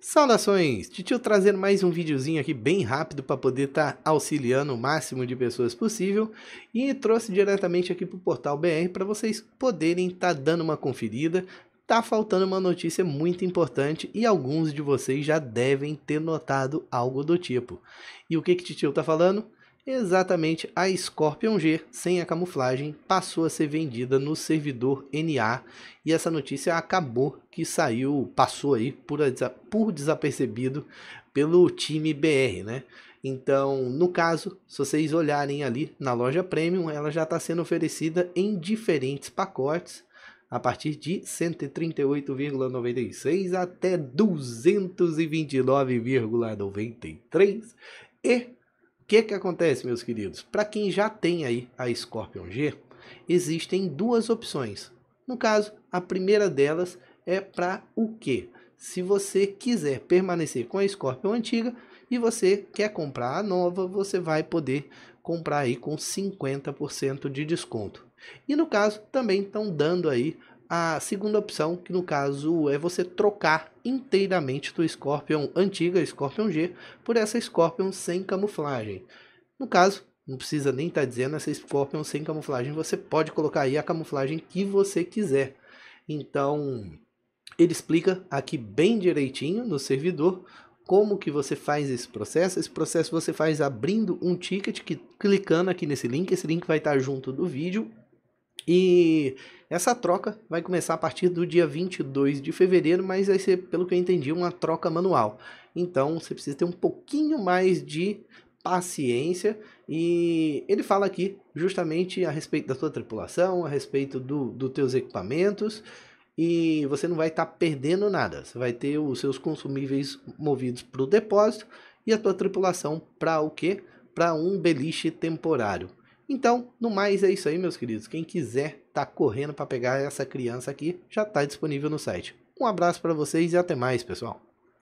Saudações! Titio trazendo mais um videozinho aqui bem rápido para poder estar tá auxiliando o máximo de pessoas possível e trouxe diretamente aqui para o Portal BR para vocês poderem estar tá dando uma conferida. Tá faltando uma notícia muito importante e alguns de vocês já devem ter notado algo do tipo. E o que que Titio tá falando? Exatamente, a Scorpion G, sem a camuflagem, passou a ser vendida no servidor NA e essa notícia acabou que saiu, passou aí por, por desapercebido pelo time BR, né? Então, no caso, se vocês olharem ali na loja Premium, ela já está sendo oferecida em diferentes pacotes, a partir de 138,96 até 229,93 e que que acontece, meus queridos? Para quem já tem aí a Scorpion G, existem duas opções. No caso, a primeira delas é para o quê? Se você quiser permanecer com a Scorpion antiga e você quer comprar a nova, você vai poder comprar aí com 50% de desconto. E no caso, também estão dando aí a segunda opção, que no caso é você trocar inteiramente do Scorpion antiga, Scorpion G, por essa Scorpion sem camuflagem. No caso, não precisa nem estar tá dizendo essa Scorpion sem camuflagem, você pode colocar aí a camuflagem que você quiser. Então, ele explica aqui bem direitinho no servidor como que você faz esse processo. Esse processo você faz abrindo um ticket, que, clicando aqui nesse link, esse link vai estar tá junto do vídeo e essa troca vai começar a partir do dia 22 de fevereiro, mas vai ser, pelo que eu entendi, uma troca manual. Então você precisa ter um pouquinho mais de paciência e ele fala aqui justamente a respeito da sua tripulação, a respeito do, dos teus equipamentos e você não vai estar tá perdendo nada. Você vai ter os seus consumíveis movidos para o depósito e a tua tripulação para o quê? Para um beliche temporário. Então, no mais é isso aí, meus queridos. Quem quiser tá correndo para pegar essa criança aqui, já está disponível no site. Um abraço para vocês e até mais, pessoal.